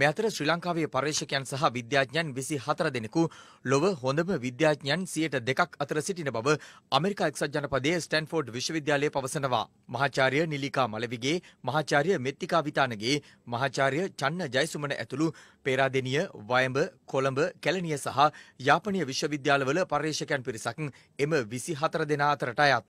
මේ අතර ශ්‍රී ලංකාවේ පර්යේෂකයන් සහ විද්‍යාඥයන් 24 දෙනෙකු ලොව හොඳම විද්‍යාඥයන් 102ක් අතර සිටින බව ඇමරිකා එක්සත් ජනපදයේ ස්ටැන්ෆෝර්ඩ් විශ්වවිද්‍යාලය පවසනවා. මහාචාර්ය නිලිකා මලවිගේ, මහාචාර්ය මෙත්තිකා විතානගේ, මහාචාර්ය චන්න ජයසුමන ඇතුළු පේරාදෙණිය, වයඹ, කොළඹ, කැලණිය සහ යාපනීය විශ්වවිද්‍යාලවල පර්යේෂකයන් පිරිසක් එම 24 දෙනා අතරට අයත්.